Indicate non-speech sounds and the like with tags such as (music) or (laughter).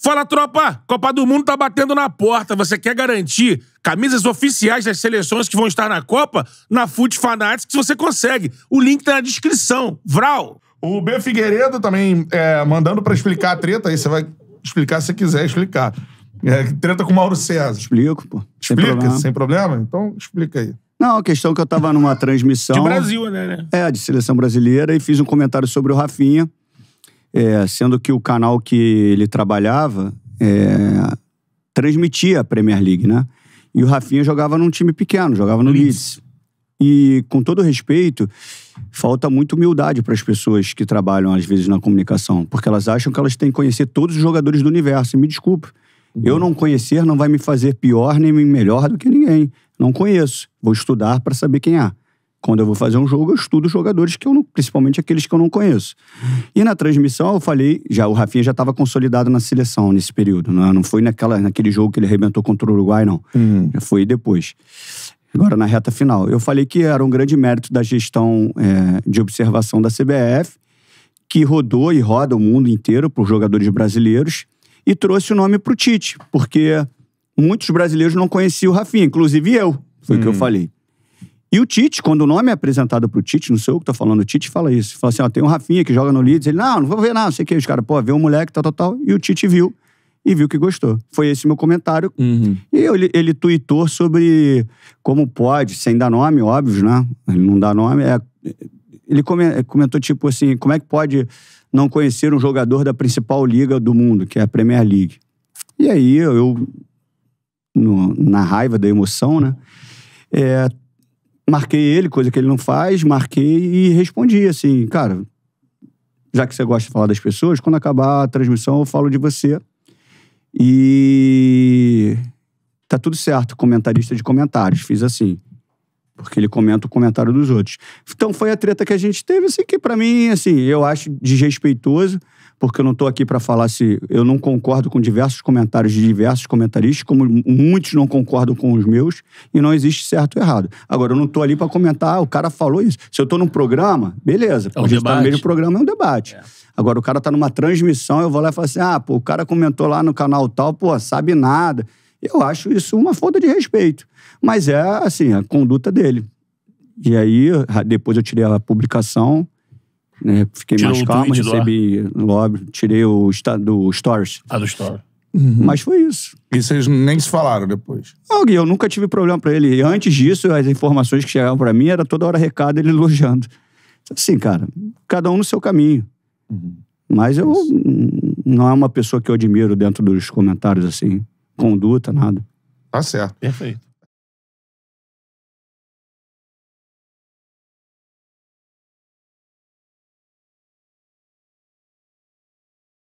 Fala, tropa! Copa do Mundo tá batendo na porta. Você quer garantir camisas oficiais das seleções que vão estar na Copa? Na Foot Fanatics você consegue. O link tá na descrição. Vral! O B Figueiredo também é, mandando para explicar a treta aí. Você vai explicar se quiser explicar. É, treta com o Mauro César. Explico, pô. Explica, sem problema. sem problema? Então explica aí. Não, a questão é que eu tava numa (laughs) transmissão. De Brasil, né, né? É, de seleção brasileira, e fiz um comentário sobre o Rafinha. É, sendo que o canal que ele trabalhava é, transmitia a Premier League, né? E o Rafinha jogava num time pequeno, jogava no Leeds. E, com todo respeito, falta muita humildade para as pessoas que trabalham, às vezes, na comunicação, porque elas acham que elas têm que conhecer todos os jogadores do universo. E me desculpe, eu uhum. não conhecer não vai me fazer pior nem melhor do que ninguém. Não conheço. Vou estudar para saber quem é. Quando eu vou fazer um jogo, eu estudo jogadores que eu não, principalmente aqueles que eu não conheço. E na transmissão eu falei, já o Rafinha já estava consolidado na seleção nesse período, não, é? não foi naquela, naquele jogo que ele arrebentou contra o Uruguai não, uhum. já foi depois. Agora na reta final, eu falei que era um grande mérito da gestão é, de observação da CBF, que rodou e roda o mundo inteiro para os jogadores brasileiros e trouxe o nome para o Tite, porque muitos brasileiros não conheciam o Rafinha, inclusive eu, foi o que eu uhum. falei. E o Tite, quando o nome é apresentado pro Tite, não sei o que tá falando, o Tite fala isso. Fala assim, ó, tem um Rafinha que joga no Leeds. Ele, não, não vou ver nada, não sei o que. Os caras, pô, vê um moleque, tal, tal, tal. E o Tite viu e viu que gostou. Foi esse meu comentário. Uhum. E ele, ele tuitou sobre como pode, sem dar nome, óbvio, né? Ele não dá nome. É, ele comentou, tipo assim, como é que pode não conhecer um jogador da principal liga do mundo, que é a Premier League? E aí eu, no, na raiva da emoção, né? É, marquei ele, coisa que ele não faz, marquei e respondi assim, cara, já que você gosta de falar das pessoas, quando acabar a transmissão eu falo de você. E tá tudo certo, comentarista de comentários, fiz assim porque ele comenta o comentário dos outros. Então foi a treta que a gente teve, assim, que para mim, assim, eu acho desrespeitoso, porque eu não estou aqui para falar se eu não concordo com diversos comentários de diversos comentaristas, como muitos não concordam com os meus, e não existe certo ou errado. Agora, eu não estou ali para comentar, ah, o cara falou isso. Se eu estou num programa, beleza, é um a gente tá no programa, é um debate. É. Agora, o cara está numa transmissão, eu vou lá e falo assim, ah, pô, o cara comentou lá no canal tal, pô, sabe nada. Eu acho isso uma falta de respeito. Mas é, assim, a conduta dele. E aí, depois eu tirei a publicação, né? Fiquei Tirou mais calmo, recebi lobby, tirei o do Stories. Ah, do Stories. Uhum. Mas foi isso. E vocês nem se falaram depois? Não, eu nunca tive problema para ele. E antes disso, as informações que chegavam para mim era toda hora recado ele (laughs) elogiando. Assim, cara, cada um no seu caminho. Uhum. Mas eu isso. não é uma pessoa que eu admiro dentro dos comentários assim conduta, nada. Tá certo. Perfeito.